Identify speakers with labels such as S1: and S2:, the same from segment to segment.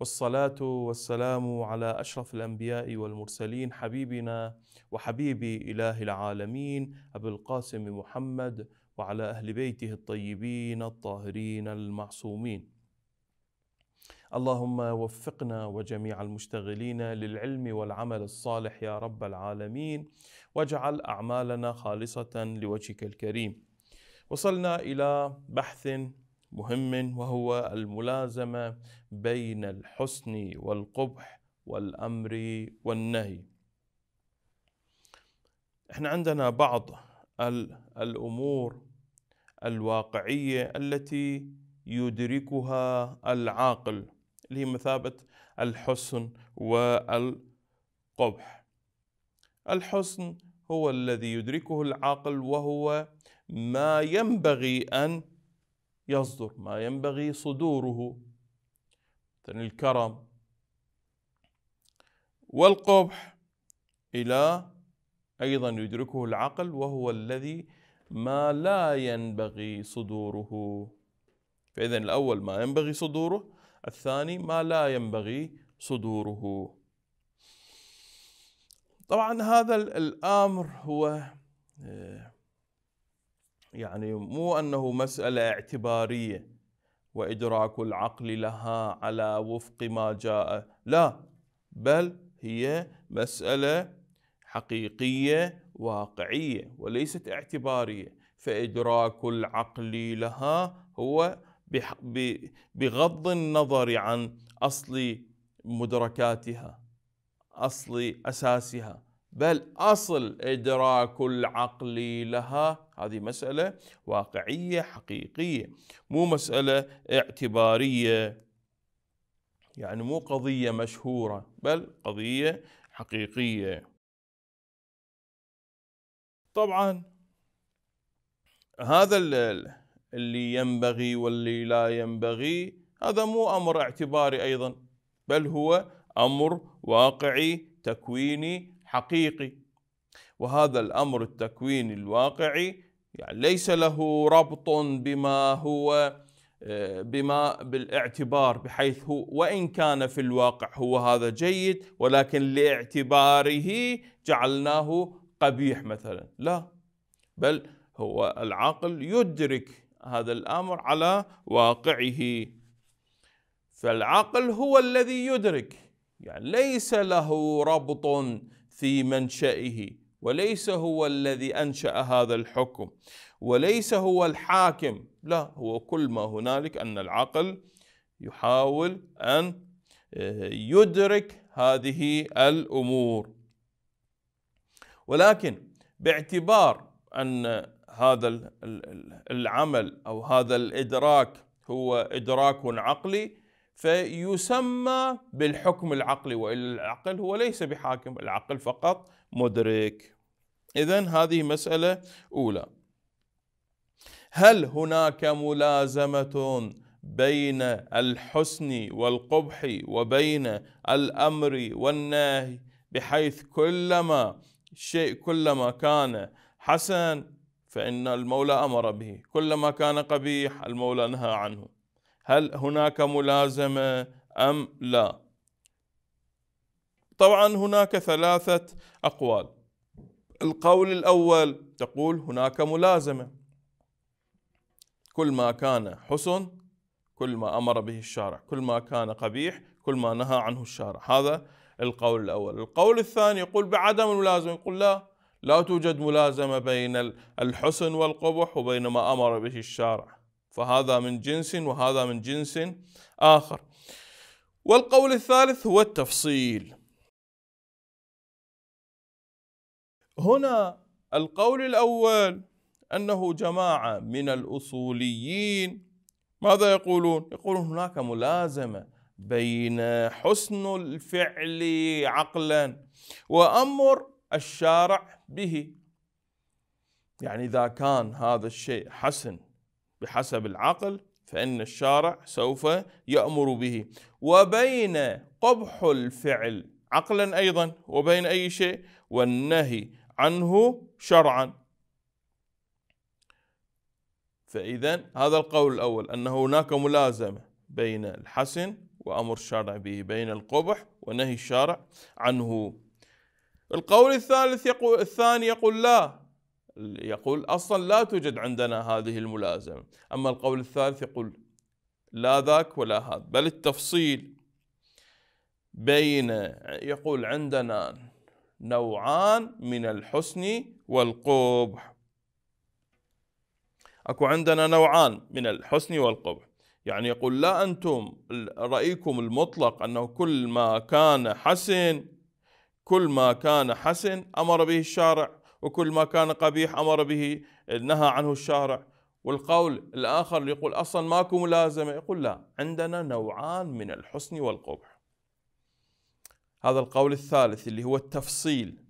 S1: والصلاة والسلام على أشرف الأنبياء والمرسلين حبيبنا وحبيب إله العالمين أبي القاسم محمد وعلى أهل بيته الطيبين الطاهرين المعصومين. اللهم وفقنا وجميع المشتغلين للعلم والعمل الصالح يا رب العالمين واجعل أعمالنا خالصة لوجهك الكريم. وصلنا إلى بحث مهم وهو الملازمه بين الحسن والقبح والامر والنهي احنا عندنا بعض الامور الواقعيه التي يدركها العاقل اللي هي مثابه الحسن والقبح الحسن هو الذي يدركه العاقل وهو ما ينبغي ان يصدر ما ينبغي صدوره مثلا الكرم والقبح إلى أيضا يدركه العقل وهو الذي ما لا ينبغي صدوره فإذا الأول ما ينبغي صدوره الثاني ما لا ينبغي صدوره طبعا هذا الأمر هو آه، يعني مو انه مساله اعتباريه وادراك العقل لها على وفق ما جاء لا بل هي مساله حقيقيه واقعيه وليست اعتباريه فادراك العقل لها هو بغض النظر عن اصل مدركاتها اصل اساسها بل أصل إدراك العقل لها هذه مسألة واقعية حقيقية مو مسألة اعتبارية يعني مو قضية مشهورة بل قضية حقيقية طبعا هذا اللي ينبغي واللي لا ينبغي هذا مو أمر اعتباري أيضا بل هو أمر واقعي تكويني حقيقي وهذا الأمر التكويني الواقعي يعني ليس له ربط بما هو آه، بما بالاعتبار بحيث هو وإن كان في الواقع هو هذا جيد ولكن لاعتباره جعلناه قبيح مثلا لا بل هو العقل يدرك هذا الأمر على واقعه فالعقل هو الذي يدرك يعني ليس له ربط في منشئه وليس هو الذي انشا هذا الحكم وليس هو الحاكم لا هو كل ما هنالك ان العقل يحاول ان آه، يدرك هذه الامور ولكن باعتبار ان هذا العمل او هذا الادراك هو ادراك عقلي فيسمى بالحكم العقلي والا العقل هو ليس بحاكم العقل فقط مدرك اذا هذه مساله اولى هل هناك ملازمه بين الحسن والقبح وبين الامر والنهي بحيث كلما شيء كلما كان حسن فان المولى امر به كلما كان قبيح المولى نهى عنه هل هناك ملازمه ام لا طبعا هناك ثلاثه اقوال القول الاول تقول هناك ملازمه كل ما كان حسن كل ما امر به الشارع كل ما كان قبيح كل ما نهى عنه الشارع هذا القول الاول القول الثاني يقول بعدم الملازمه يقول لا لا توجد ملازمه بين الحسن والقبح وبين ما امر به الشارع فهذا من جنس وهذا من جنس آخر والقول الثالث هو التفصيل هنا القول الأول أنه جماعة من الأصوليين ماذا يقولون؟ يقولون هناك ملازمة بين حسن الفعل عقلا وأمر الشارع به يعني إذا كان هذا الشيء حسن بحسب العقل فإن الشارع سوف يأمر به وبين قبح الفعل عقلا أيضا وبين أي شيء والنهي عنه شرعا فإذا هذا القول الأول أن هناك ملازمة بين الحسن وأمر الشارع به بين القبح ونهي الشارع عنه القول الثالث يقول الثاني يقول لا يقول أصلا لا توجد عندنا هذه الملازمة أما القول الثالث يقول لا ذاك ولا هذا بل التفصيل بين يقول عندنا نوعان من الحسن والقبح اكو عندنا نوعان من الحسن والقبح يعني يقول لا انتم رايكم المطلق انه كل ما كان حسن كل ما كان حسن امر به الشارع وكل ما كان قبيح أمر به نهى عنه الشارع والقول الآخر يقول أصلا ماكو ملازمة يقول لا عندنا نوعان من الحسن والقبح هذا القول الثالث اللي هو التفصيل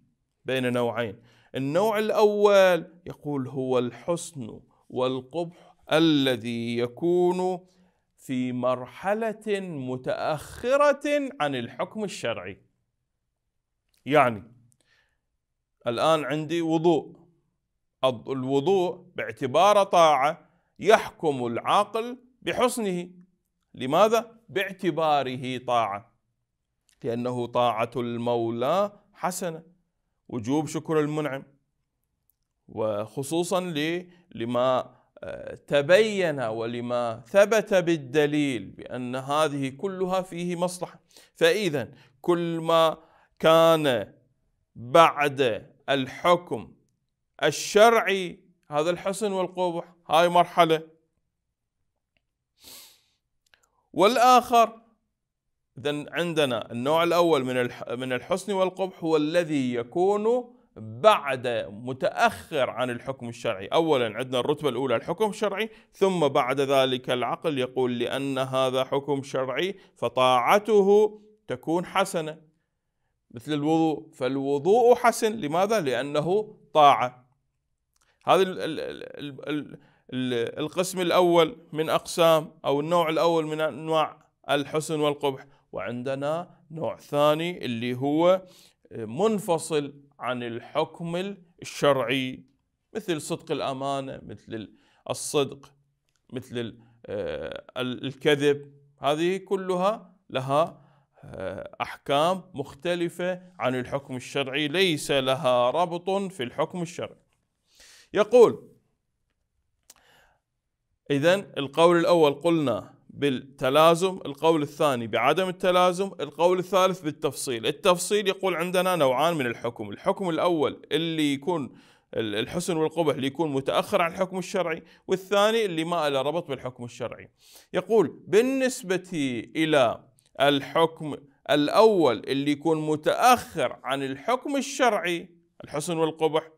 S1: بين نوعين النوع الأول يقول هو الحسن والقبح الذي يكون في مرحلة متأخرة عن الحكم الشرعي يعني الآن عندي وضوء الوضوء باعتباره طاعة يحكم العاقل بحسنه لماذا؟ باعتباره طاعة لأنه طاعة المولى حسنة وجوب شكر المنعم وخصوصا لما آه، تبين ولما ثبت بالدليل بأن هذه كلها فيه مصلحة فإذا كل ما كان بعد الحكم الشرعي هذا الحسن والقبح هاي مرحلة والآخر إذا عندنا النوع الأول من من الحسن والقبح هو الذي يكون بعد متأخر عن الحكم الشرعي أولا عندنا الرتبة الأولى الحكم الشرعي ثم بعد ذلك العقل يقول لأن هذا حكم شرعي فطاعته تكون حسنة مثل الوضوء فالوضوء حسن لماذا؟ لأنه طاعة هذا القسم الأول من أقسام أو النوع الأول من أنواع الحسن والقبح وعندنا نوع ثاني اللي هو منفصل عن الحكم الشرعي مثل صدق الأمانة مثل الصدق مثل آه، الكذب هذه كلها لها آه، أحكام مختلفة عن الحكم الشرعي ليس لها ربط في الحكم الشرعي يقول إذا القول الأول قلنا بالتلازم القول الثاني بعدم التلازم القول الثالث بالتفصيل التفصيل يقول عندنا نوعان من الحكم الحكم الأول اللي يكون الحسن والقبح اللي يكون متأخر عن الحكم الشرعي والثاني اللي ما له ربط بالحكم الشرعي يقول بالنسبة إلى الحكم الأول اللي يكون متأخر عن الحكم الشرعي الحسن والقبح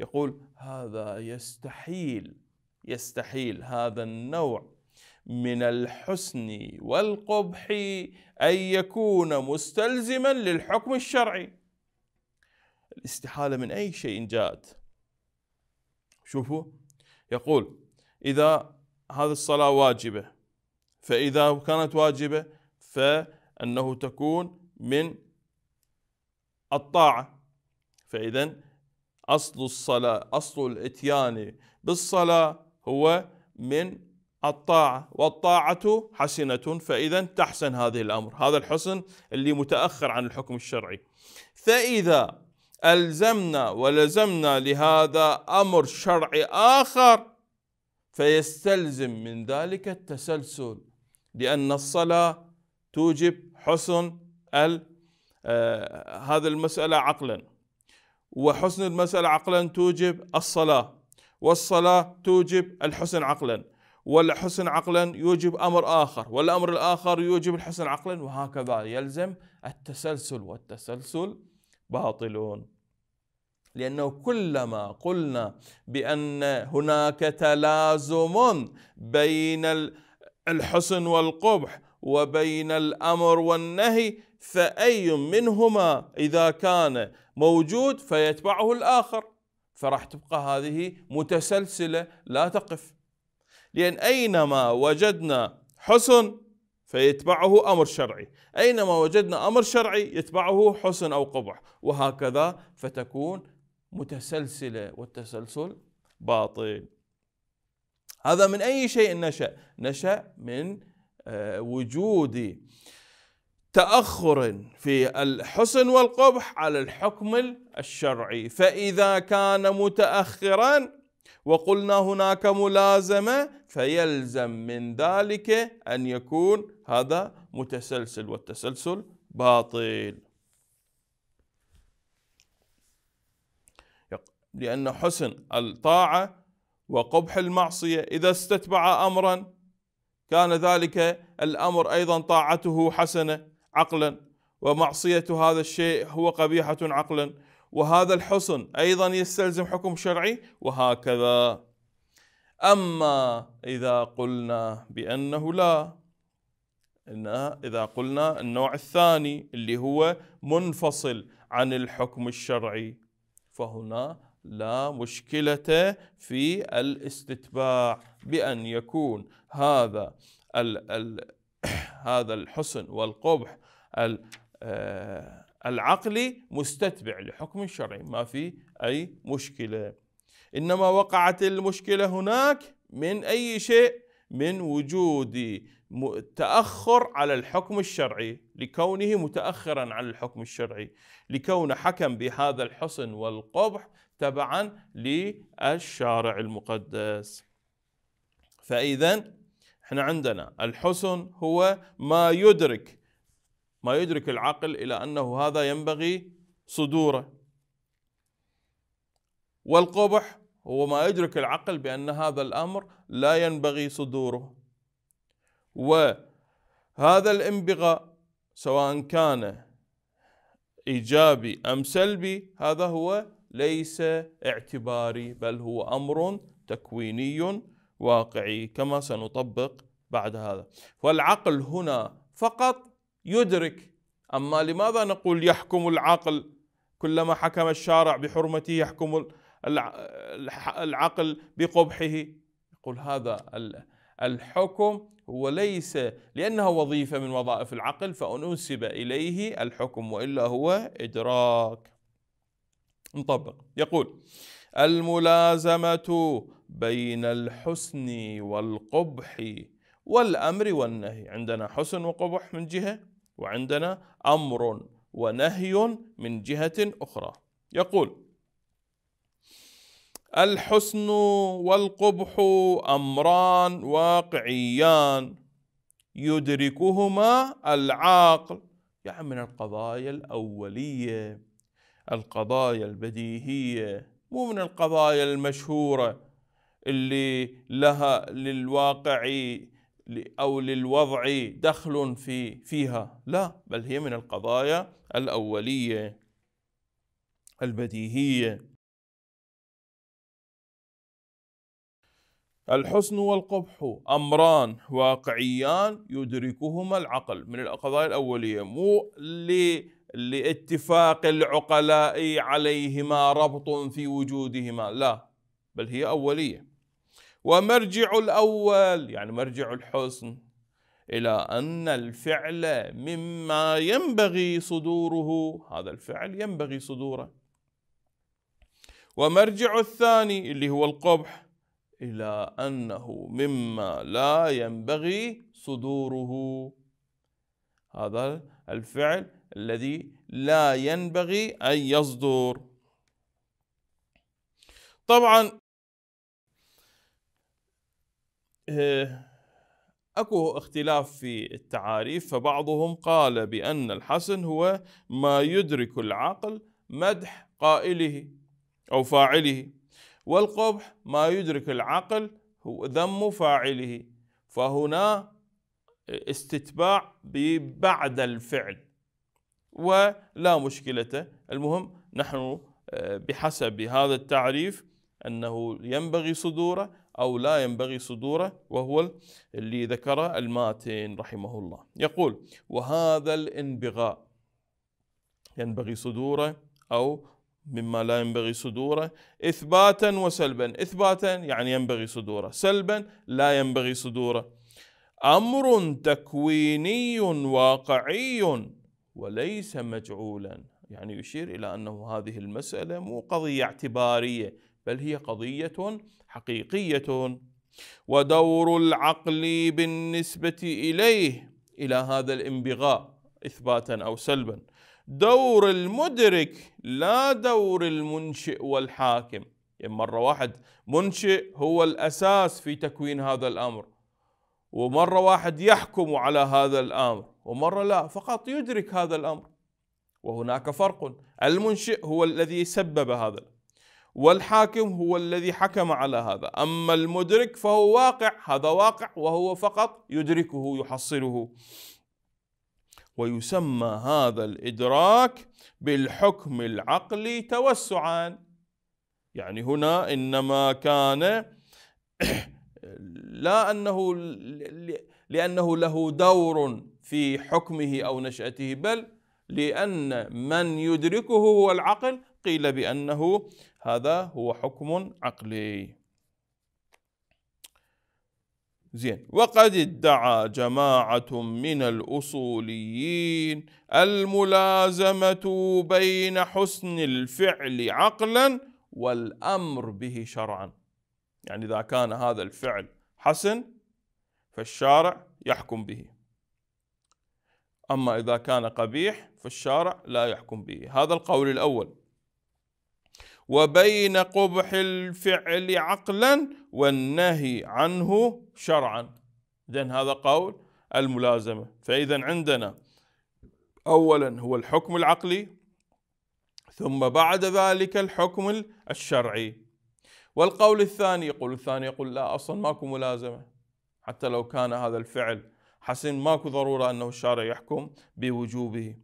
S1: يقول هذا يستحيل يستحيل هذا النوع من الحسن والقبح أن يكون مستلزما للحكم الشرعي الاستحالة من أي شيء جاءت شوفوا يقول إذا هذه الصلاة واجبة فإذا كانت واجبة فأنه تكون من الطاعة فإذا أصل الصلاة أصل الإتيان بالصلاة هو من الطاعة والطاعة حسنة فإذا تحسن هذه الأمر هذا الحسن اللي متأخر عن الحكم الشرعي فإذا ألزمنا ولزمنا لهذا أمر شرعي آخر فيستلزم من ذلك التسلسل لأن الصلاة توجب حسن آه، هذه المسألة عقلا وحسن المسألة عقلا توجب الصلاة والصلاة توجب الحسن عقلا والحسن عقلا يوجب أمر آخر والأمر الآخر يوجب الحسن عقلا وهكذا يلزم التسلسل والتسلسل باطلون لأنه كلما قلنا بأن هناك تلازم بين الحسن والقبح وبين الأمر والنهي فأي منهما إذا كان موجود فيتبعه الآخر فراح تبقى هذه متسلسلة لا تقف لأن أينما وجدنا حسن فيتبعه امر شرعي، اينما وجدنا امر شرعي يتبعه حسن او قبح، وهكذا فتكون متسلسله والتسلسل باطل. هذا من اي شيء نشا؟ نشا من وجود تاخر في الحسن والقبح على الحكم الشرعي فاذا كان متاخرا وقلنا هناك ملازمه فيلزم من ذلك ان يكون هذا متسلسل والتسلسل باطل لان حسن الطاعه وقبح المعصيه اذا استتبع امرا كان ذلك الامر ايضا طاعته حسنه عقلا ومعصيه هذا الشيء هو قبيحه عقلا وهذا الحسن ايضا يستلزم حكم شرعي وهكذا اما اذا قلنا بانه لا إن اذا قلنا النوع الثاني اللي هو منفصل عن الحكم الشرعي فهنا لا مشكله في الاستتباع بأن يكون هذا ال الـ هذا الحسن والقبح آه العقلي مستتبع لحكم شرعي ما في أي مشكلة إنما وقعت المشكلة هناك من أي شيء من وجود تأخر على الحكم الشرعي لكونه متأخرا عن الحكم الشرعي لكون حكم بهذا الحسن والقبح تبعا للشارع المقدس فإذا احنا عندنا الحسن هو ما يدرك ما يدرك العقل إلى أنه هذا ينبغي صدوره والقبح هو ما يدرك العقل بأن هذا الأمر لا ينبغي صدوره وهذا الانبغاء سواء كان إيجابي أم سلبي هذا هو ليس اعتباري بل هو أمر تكويني واقعي كما سنطبق بعد هذا والعقل هنا فقط يدرك أما لماذا نقول يحكم العقل كلما حكم الشارع بحرمته يحكم العقل بقبحه يقول هذا الحكم هو ليس لأنها وظيفة من وظائف العقل فأنسب إليه الحكم وإلا هو إدراك نطبق يقول الملازمه بين الحسن والقبح والامر والنهي عندنا حسن وقبح من جهه وعندنا امر ونهي من جهه اخرى يقول الحسن والقبح امران واقعيان يدركهما العاقل يعني من القضايا الاوليه القضايا البديهيه مو من القضايا المشهورة اللي لها للواقع أو للوضع دخل في فيها لا بل هي من القضايا الأولية البديهية الحسن والقبح أمران واقعيان يدركهما العقل من القضايا الأولية مو لاتفاق العقلاء عليهما ربط في وجودهما لا بل هي أولية ومرجع الأول يعني مرجع الحسن إلى أن الفعل مما ينبغي صدوره هذا الفعل ينبغي صدوره ومرجع الثاني اللي هو القبح إلى أنه مما لا ينبغي صدوره هذا الفعل الذي لا ينبغي أن يصدر طبعا آه، اكو اختلاف في التعاريف فبعضهم قال بان الحسن هو ما يدرك العقل مدح قائله او فاعله والقبح ما يدرك العقل هو ذم فاعله فهنا استتباع بعد الفعل ولا مشكلة المهم نحن آه، بحسب هذا التعريف أنه ينبغي صدوره أو لا ينبغي صدوره وهو اللي ذكره الماتين رحمه الله يقول وهذا الانبغاء ينبغي صدوره أو مما لا ينبغي صدوره إثباتا وسلبا إثباتا يعني ينبغي صدوره سلبا لا ينبغي صدوره أمر تكويني واقعي وليس مجعولا يعني يشير إلى أنه هذه المسألة مو قضية اعتبارية بل هي قضية حقيقية ودور العقل بالنسبة إليه إلى هذا الانبغاء إثباتا أو سلبا دور المدرك لا دور المنشئ والحاكم يعني مرة واحد منشئ هو الأساس في تكوين هذا الأمر ومرة واحد يحكم على هذا الأمر ومرة لا فقط يدرك هذا الأمر وهناك فرق المنشئ هو الذي سبب هذا والحاكم هو الذي حكم على هذا أما المدرك فهو واقع هذا واقع وهو فقط يدركه يحصله ويسمى هذا الإدراك بالحكم العقلي توسعا يعني هنا إنما كان لا أنه لأنه له دور في حكمه أو نشأته بل لأن من يدركه هو العقل قيل بأنه هذا هو حكم عقلي زين وقد ادعى جماعة من الأصوليين الملازمة بين حسن الفعل عقلا والأمر به شرعا يعني إذا كان هذا الفعل حسن فالشارع يحكم به أما إذا كان قبيح فالشارع لا يحكم به هذا القول الأول وبين قبح الفعل عقلا والنهي عنه شرعا إذن هذا قول الملازمة فإذا عندنا أولا هو الحكم العقلي ثم بعد ذلك الحكم الشرعي والقول الثاني يقول الثاني يقول لا أصلا ماكو ملازمة حتى لو كان هذا الفعل حسن ماكو ضرورة أنه الشارع يحكم بوجوبه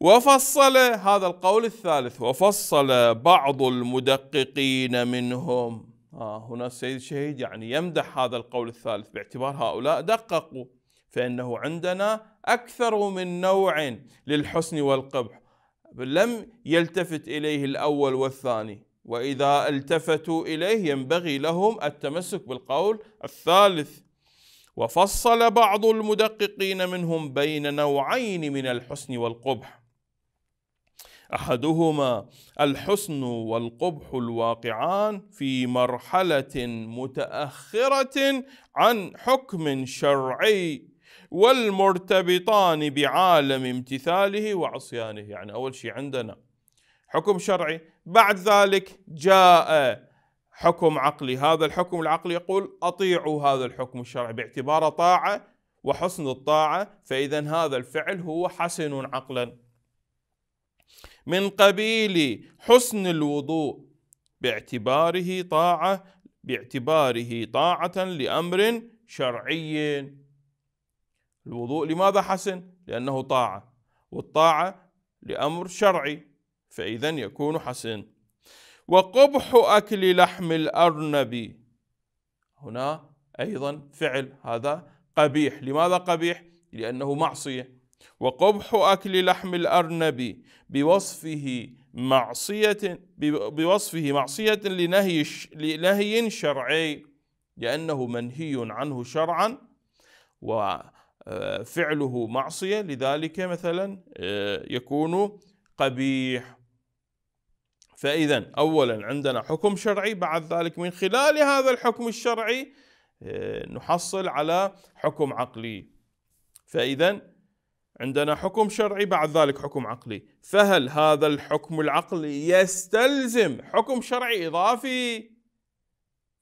S1: وفصل هذا القول الثالث وفصل بعض المدققين منهم آه هنا السيد الشهيد يعني يمدح هذا القول الثالث باعتبار هؤلاء دققوا فإنه عندنا أكثر من نوع للحسن والقبح لم يلتفت إليه الأول والثاني واذا التفتوا اليه ينبغي لهم التمسك بالقول الثالث وفصل بعض المدققين منهم بين نوعين من الحسن والقبح احدهما الحسن والقبح الواقعان في مرحله متاخره عن حكم شرعي والمرتبطان بعالم امتثاله وعصيانه يعني اول شيء عندنا حكم شرعي بعد ذلك جاء حكم عقلي هذا الحكم العقلي يقول أطيعوا هذا الحكم الشرعي باعتباره طاعة وحسن الطاعة فإذا هذا الفعل هو حسن عقلا من قبيل حسن الوضوء باعتباره طاعة باعتباره طاعة لأمر شرعي الوضوء لماذا حسن؟ لأنه طاعة والطاعة لأمر شرعي فإذا يكون حسن وقبح أكل لحم الأرنب هنا أيضا فعل هذا قبيح لماذا قبيح؟ لأنه معصية وقبح أكل لحم الأرنب بوصفه معصية بوصفه معصية لنهي لنهي شرعي لأنه منهي عنه شرعا وفعله آه، معصية لذلك مثلا آه، يكون قبيح فإذا أولا عندنا حكم شرعي بعد ذلك من خلال هذا الحكم الشرعي آه، نحصل على حكم عقلي فإذا عندنا حكم شرعي بعد ذلك حكم عقلي فهل هذا الحكم العقلي يستلزم حكم شرعي إضافي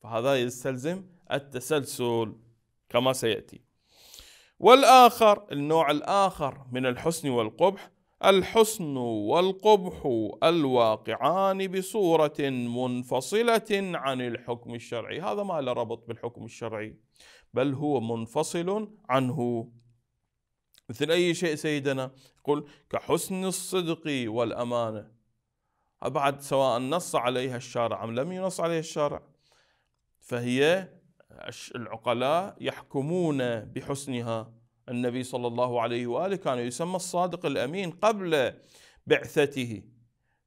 S1: فهذا يستلزم التسلسل كما سيأتي والآخر النوع الآخر من الحسن والقبح الحسن والقبح الواقعان بصورة منفصلة عن الحكم الشرعي هذا ما له ربط بالحكم الشرعي بل هو منفصل عنه مثل أي شيء سيدنا يقول كحسن الصدق والأمانة أبعد سواء نص عليها الشارع أم لم ينص عليها الشارع فهي العقلاء يحكمون بحسنها النبي صلى الله عليه واله كان يسمى الصادق الامين قبل بعثته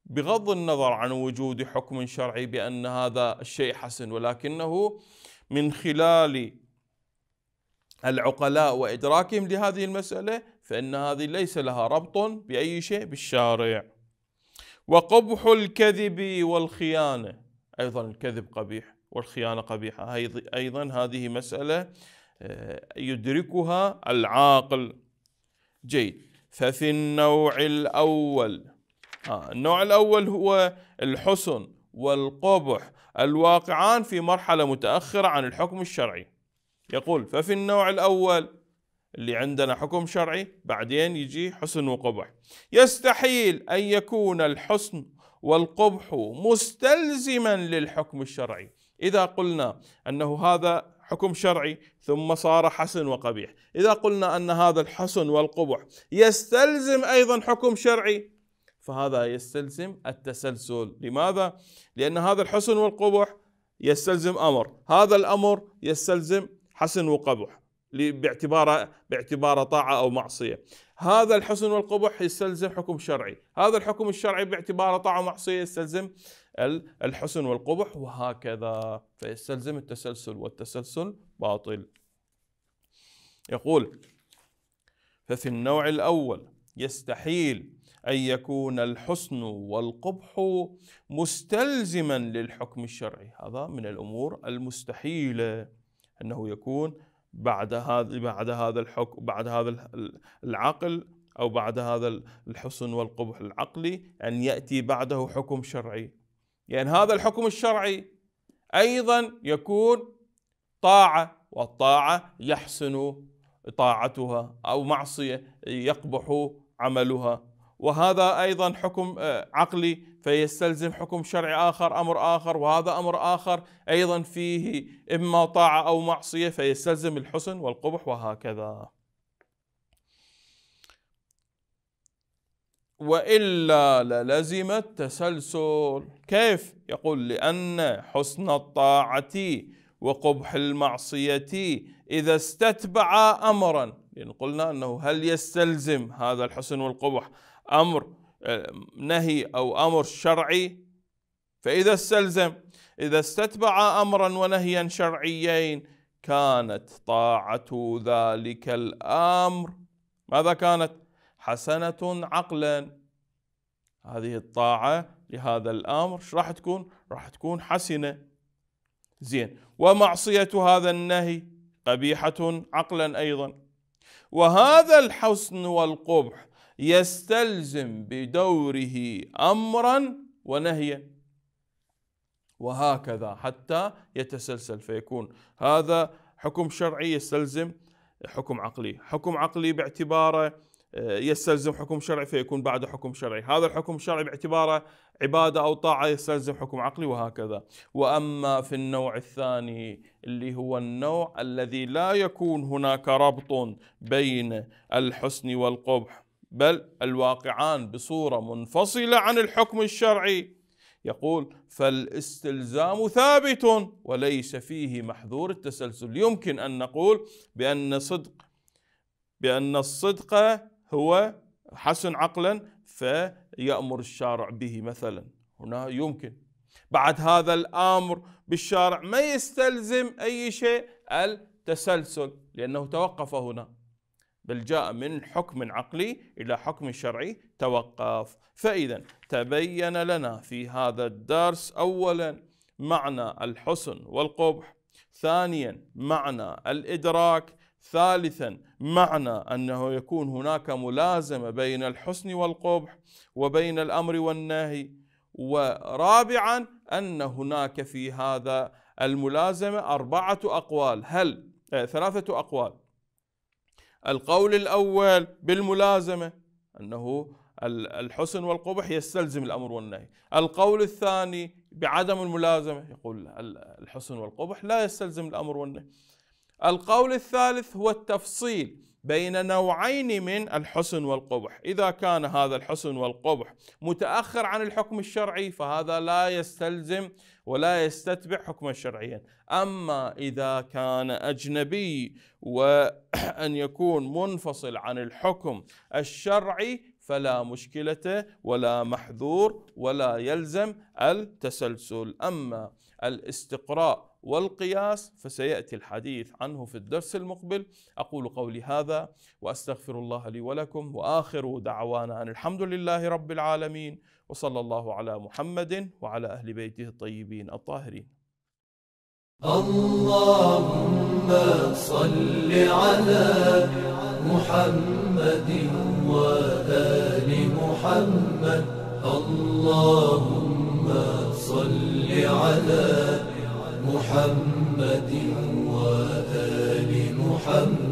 S1: بغض النظر عن وجود حكم شرعي بان هذا الشيء حسن ولكنه من خلال العقلاء وادراكهم لهذه المساله فان هذه ليس لها ربط باي شيء بالشارع. وقبح الكذب والخيانه ايضا الكذب قبيح والخيانه قبيحه ايضا هذه مساله آه، يدركها العاقل جيد ففي النوع الأول آه، النوع الأول هو الحسن والقبح الواقعان في مرحلة متأخرة عن الحكم الشرعي يقول ففي النوع الأول اللي عندنا حكم شرعي بعدين يجي حسن وقبح يستحيل أن يكون الحسن والقبح مستلزما للحكم الشرعي إذا قلنا أنه هذا حكم شرعي ثم صار حسن وقبيح إذا قلنا أن هذا الحسن والقبح يستلزم أيضا حكم شرعي فهذا يستلزم التسلسل لماذا؟ لأن هذا الحسن والقبح يستلزم أمر هذا الأمر يستلزم حسن وقبح باعتباره باعتباره طاعه او معصيه. هذا الحسن والقبح يستلزم حكم شرعي، هذا الحكم الشرعي باعتباره طاعه ومعصيه يستلزم الحسن والقبح وهكذا فيستلزم التسلسل والتسلسل باطل يقول ففي النوع الأول يستحيل أن يكون الحسن والقبح مستلزما للحكم الشرعي هذا من الأمور المستحيلة أنه يكون بعد هذا بعد هذا الحكم بعد هذا العقل أو بعد هذا الحسن والقبح العقلي أن يأتي بعده حكم شرعي يعني هذا الحكم الشرعي ايضا يكون طاعه والطاعه يحسن طاعتها او معصيه يقبح عملها وهذا ايضا حكم آه، عقلي فيستلزم حكم شرعي اخر امر اخر وهذا امر اخر ايضا فيه اما طاعه او معصيه فيستلزم الحسن والقبح وهكذا والا للزم التسلسل كيف يقول لان حسن الطاعه وقبح المعصيه اذا استتبع امرا لان قلنا انه هل يستلزم هذا الحسن والقبح امر آه، نهي او امر شرعي فاذا استلزم اذا استتبع امرا ونهيا شرعيين كانت طاعه ذلك الامر ماذا كانت حسنة عقلا هذه الطاعة لهذا الأمر راح تكون؟ راح تكون حسنة زين ومعصية هذا النهي قبيحة عقلا أيضا وهذا الحسن والقبح يستلزم بدوره أمرا ونهيا وهكذا حتى يتسلسل فيكون هذا حكم شرعي يستلزم حكم عقلي حكم عقلي باعتباره آه، يستلزم حكم شرعي فيكون بعده حكم شرعي هذا الحكم الشرعي باعتباره عبادة أو طاعة يستلزم حكم عقلي وهكذا وأما في النوع الثاني اللي هو النوع الذي لا يكون هناك ربط بين الحسن والقبح بل الواقعان بصورة منفصلة عن الحكم الشرعي يقول فالاستلزام ثابت وليس فيه محذور التسلسل يمكن أن نقول بأن صدق بأن الصدق هو حسن عقلا فيأمر الشارع به مثلا هنا يمكن بعد هذا الامر بالشارع ما يستلزم اي شيء التسلسل لانه توقف هنا بل جاء من حكم عقلي الى حكم شرعي توقف فاذا تبين لنا في هذا الدرس اولا معنى الحسن والقبح ثانيا معنى الادراك ثالثا معنى انه يكون هناك ملازمه بين الحسن والقبح وبين الامر والنهي ورابعا ان هناك في هذا الملازمه اربعه اقوال هل آه، ثلاثه اقوال القول الاول بالملازمه انه الحسن والقبح يستلزم الامر والنهي، القول الثاني بعدم الملازمه يقول الحسن والقبح لا يستلزم الامر والنهي، القول الثالث هو التفصيل بين نوعين من الحسن والقبح إذا كان هذا الحسن والقبح متأخر عن الحكم الشرعي فهذا لا يستلزم ولا يستتبع حكما شرعيا أما إذا كان أجنبي وأن يكون منفصل عن الحكم الشرعي فلا مشكلة ولا محذور ولا يلزم التسلسل أما الاستقراء والقياس فسياتي الحديث عنه في الدرس المقبل اقول قولي هذا واستغفر الله لي ولكم واخر دعوانا ان الحمد لله رب العالمين وصلى الله على محمد وعلى اهل بيته الطيبين الطاهرين. اللهم صل على محمد وال محمد اللهم صل على محمد وآل محمد